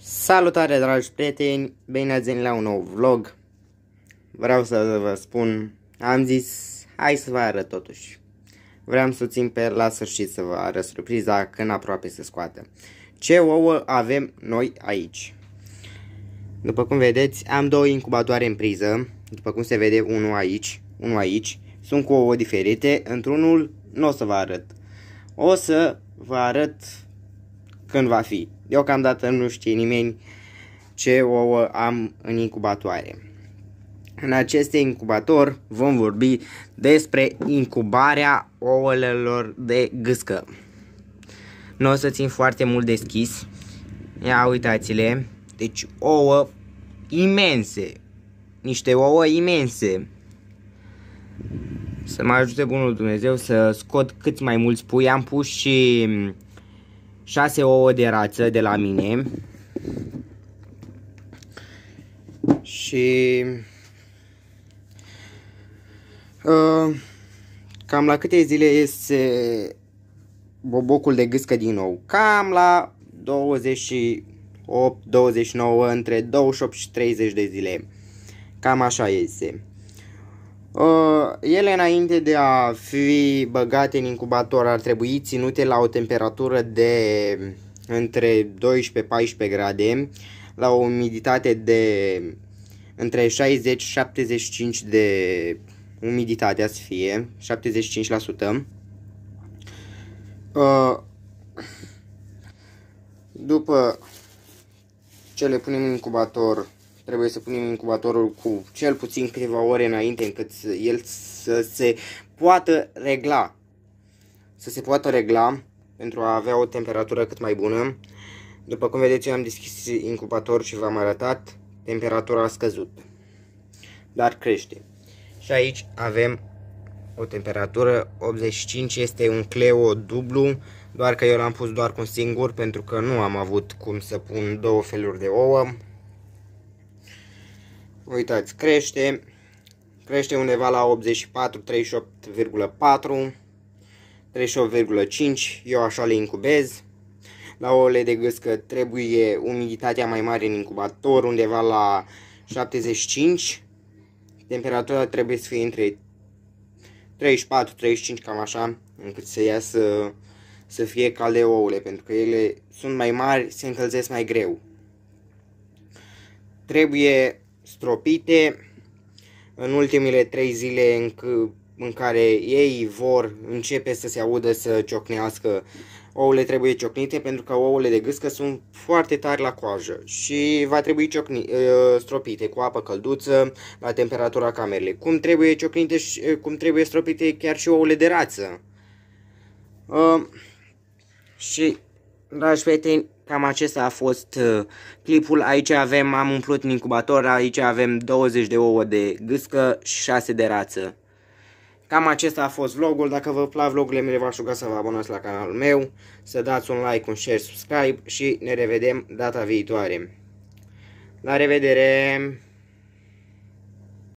Salutare dragi prieteni, bine ați venit la un nou vlog Vreau să vă spun, am zis, hai să vă arăt totuși Vreau să țin pe la sfârșit să vă arăt surpriza când aproape se scoate Ce ouă avem noi aici? După cum vedeți, am două incubatoare în priză După cum se vede, unul aici, unul aici Sunt cu ouă diferite, într-unul nu o să vă arăt O să vă arăt când va fi. Deocamdată nu știe nimeni ce ouă am în incubatoare. În acest incubator vom vorbi despre incubarea ouălelor de gâscă. Nu o să țin foarte mult deschis. Ia uitați-le. Deci ouă imense. Niște ouă imense. Să mă ajute Bunul Dumnezeu să scot cât mai mulți pui. Am pus și 6 ouă de rață de la mine și uh, cam la câte zile este bobocul de gâscă din nou? Cam la 28, 29, între 28 și 30 de zile. Cam așa este. Uh, ele înainte de a fi băgate în incubator ar trebui ținute la o temperatură de între 12-14 grade, la o umiditate de între 60-75 de umiditate să fie, 75%. Uh, după ce le punem în incubator Trebuie să punem incubatorul cu cel puțin câteva ore înainte încât el să se poată regla. Să se poată regla pentru a avea o temperatură cât mai bună. După cum vedeți, eu am deschis incubator și v-am arătat, temperatura a scăzut, dar crește. Și aici avem o temperatură 85, este un Cleo dublu, doar că eu l-am pus doar cu un singur pentru că nu am avut cum să pun două feluri de ouă uitați, crește, crește undeva la 84, 38,4, 38,5, eu așa le incubez. La ouăle de găscă trebuie umiditatea mai mare în incubator, undeva la 75. Temperatura trebuie să fie între 34, 35, cam așa, încât să iasă să fie calde ouăle, pentru că ele sunt mai mari, se încălzesc mai greu. Trebuie stropite în ultimele trei zile în, în care ei vor începe să se audă să ciocnească. Ouăle trebuie ciocnite pentru că ouăle de gâscă sunt foarte tari la coajă și va trebui ciocni, ă, stropite cu apă călduță la temperatura camerei. Cum trebuie ciocnite și ă, cum trebuie stropite chiar și ouăle de rață. Uh, și, dragi prieteni, Cam acesta a fost uh, clipul. Aici avem, am umplut în incubator, aici avem 20 de ouă de gâscă și 6 de rață. Cam acesta a fost vlogul. Dacă vă plac vlogurile mele, v-aș ruga să vă abonați la canalul meu, să dați un like, un share, subscribe și ne revedem data viitoare. La revedere!